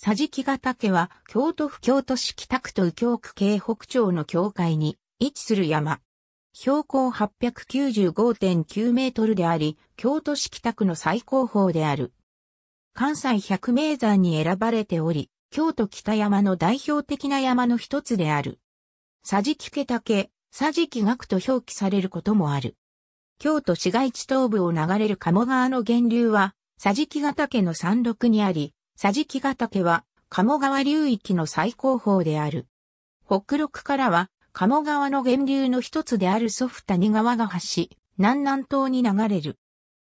桟敷ヶ岳は京都府京都市北区と右京区京北町の境界に位置する山。標高895.9メートルであり、京都市北区の最高峰である。関西百名山に選ばれており、京都北山の代表的な山の一つである。桟敷家岳、桟敷岳と表記されることもある。京都市街地東部を流れる鴨川の源流は、桟敷ヶ岳の山麓にあり、桟敷ヶ岳は、鴨川流域の最高峰である。北陸からは、鴨川の源流の一つである祖父谷川が発し、南南東に流れる。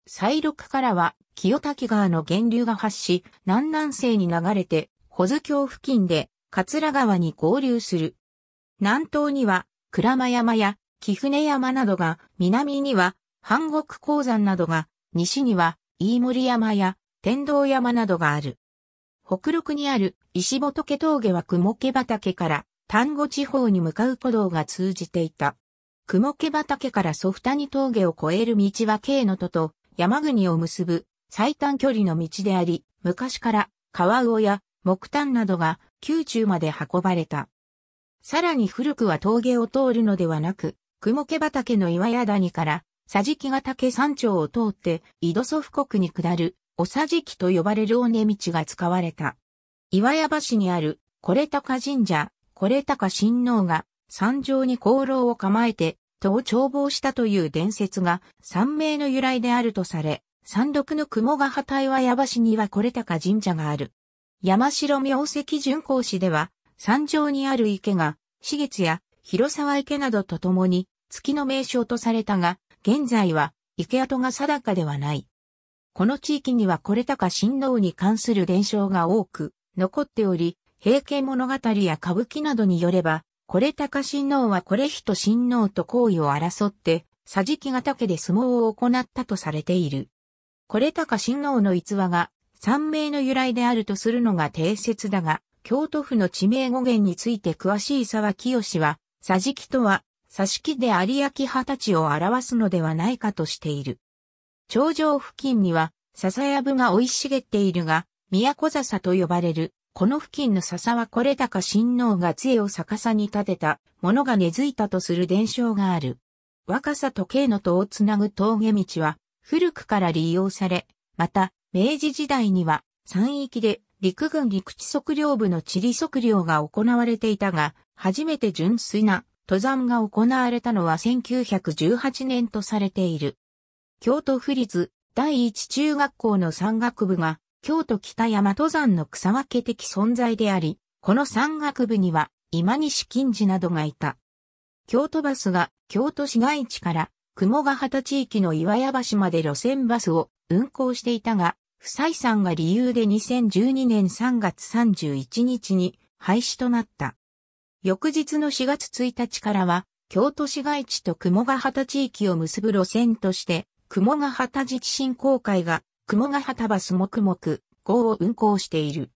西陸からは、清滝川の源流が発し、南南西に流れて、保津峡付近で、桂川に合流する。南東には、鞍馬山や、貴船山などが、南には、半国鉱山などが、西には、飯森山や、天童山などがある。北陸にある石仏峠は雲毛畑から丹後地方に向かう歩道が通じていた。雲毛畑からソフタニ峠を越える道は京の都と山国を結ぶ最短距離の道であり、昔から川魚や木炭などが宮中まで運ばれた。さらに古くは峠を通るのではなく、雲毛畑の岩屋谷から、桟敷ヶ岳山頂を通って、井戸祖父国に下る、おさじきと呼ばれる尾根道が使われた。岩屋橋にある、これ高神社、これ高神皇が、山上に功労を構えて、戸を眺望したという伝説が、三名の由来であるとされ、山麓の雲ヶ畑岩屋橋にはこれ高神社がある。山城明石巡行市では、山上にある池が、四月や広沢池などとともに、月の名称とされたが、現在は池跡が定かではない。この地域にはこれたか親王に関する伝承が多く残っており、平家物語や歌舞伎などによれば、これたか親王はこれ人親王と行為を争って、桟敷ヶ岳で相撲を行ったとされている。これたか親王の逸話が、三名の由来であるとするのが定説だが、京都府の地名語源について詳しい沢清は、桟敷とは、佐敷で有明二十歳を表すのではないかとしている。頂上付近には笹やぶが生い茂っているが、都笹と呼ばれる。この付近の笹はこれ高親王が杖を逆さに立てたものが根付いたとする伝承がある。若さと慶の戸をつなぐ峠道は古くから利用され、また明治時代には山域で陸軍陸地測量部の地理測量が行われていたが、初めて純粋な登山が行われたのは1918年とされている。京都府立第一中学校の山岳部が、京都北山登山の草分け的存在であり、この山岳部には今西近次などがいた。京都バスが京都市街地から雲ヶ畑地域の岩屋橋まで路線バスを運行していたが、不採算が理由で2012年3月31日に廃止となった。翌日の4月1日からは、京都市街地と雲ヶ畑地域を結ぶ路線として、雲ヶ畑自治振興会が、雲ヶ畑バスもくもく号を運行している。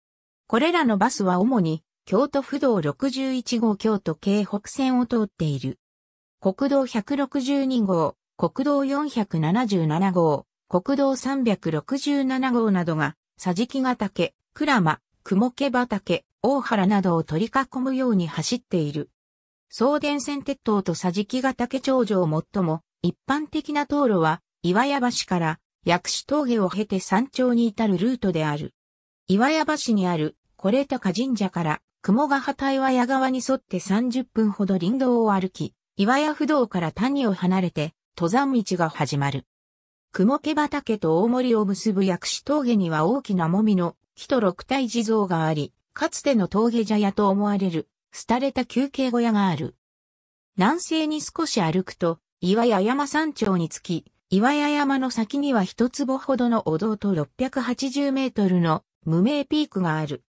これらのバスは主に、京都府道61号京都京北線を通っている。国道162号、国道477号、国道367号などが、桟敷ヶ岳、倉間、雲毛畑、大原などを取り囲むように走っている。送電線鉄塔と桟敷ヶ岳頂上最も一般的な道路は岩屋橋から薬師峠を経て山頂に至るルートである。岩屋橋にある、これ高神社から、雲ヶ旗岩屋川に沿って30分ほど林道を歩き、岩屋不動から谷を離れて、登山道が始まる。雲毛畑と大森を結ぶ薬師峠には大きなもみの木と六体地蔵があり、かつての峠茶屋と思われる、廃れた休憩小屋がある。南西に少し歩くと、岩屋山山頂に着き、岩屋山の先には一坪ほどのお堂と680メートルの無名ピークがある。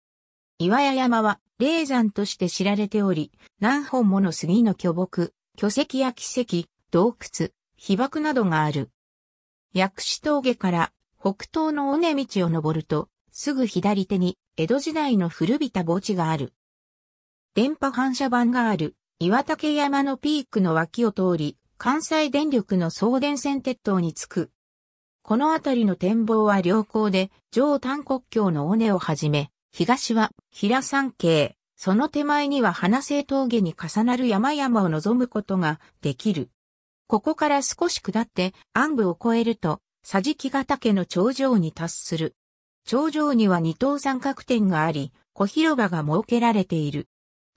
岩屋山は霊山として知られており、何本もの杉の巨木、巨石や奇跡、洞窟、被爆などがある。薬師峠から北東の尾根道を登ると、すぐ左手に江戸時代の古びた墓地がある。電波反射板がある岩竹山のピークの脇を通り、関西電力の送電線鉄塔に着く。この辺りの展望は良好で、上丹国境の尾根をはじめ、東は平山系、その手前には花生峠に重なる山々を望むことができる。ここから少し下って、暗部を越えると、桟敷ヶ岳の頂上に達する。頂上には二等三角点があり、小広場が設けられている。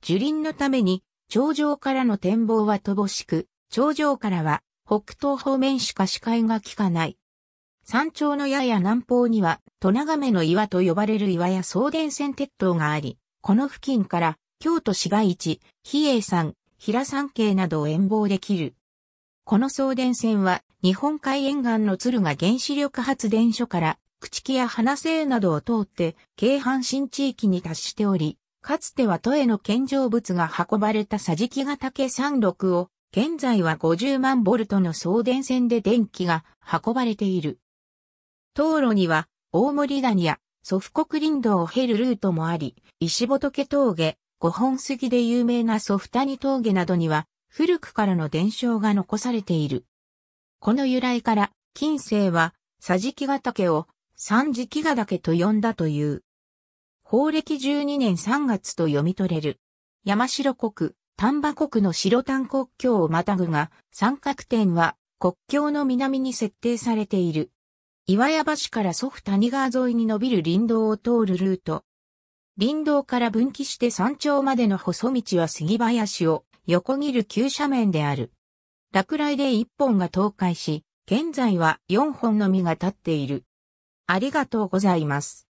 樹林のために、頂上からの展望は乏しく、頂上からは北東方面しか視界が効かない。山頂のやや南方には、戸ガめの岩と呼ばれる岩や送電線鉄塔があり、この付近から京都市街地、比叡山、平山系などを遠望できる。この送電線は日本海沿岸の鶴が原子力発電所から朽木や花生などを通って京阪神地域に達しており、かつては都への献上物が運ばれた桟敷ヶ岳山麓を現在は50万ボルトの送電線で電気が運ばれている。道路には大森谷や祖父国林道を経るルートもあり、石仏峠、五本杉で有名な祖父谷峠などには古くからの伝承が残されている。この由来から近世は治木ヶ岳を三木ヶ岳と呼んだという。法暦12年3月と読み取れる。山城国、丹波国の白丹国境をまたぐが、三角点は国境の南に設定されている。岩屋橋から祖父谷川沿いに伸びる林道を通るルート。林道から分岐して山頂までの細道は杉林を横切る急斜面である。落雷で一本が倒壊し、現在は四本の実が立っている。ありがとうございます。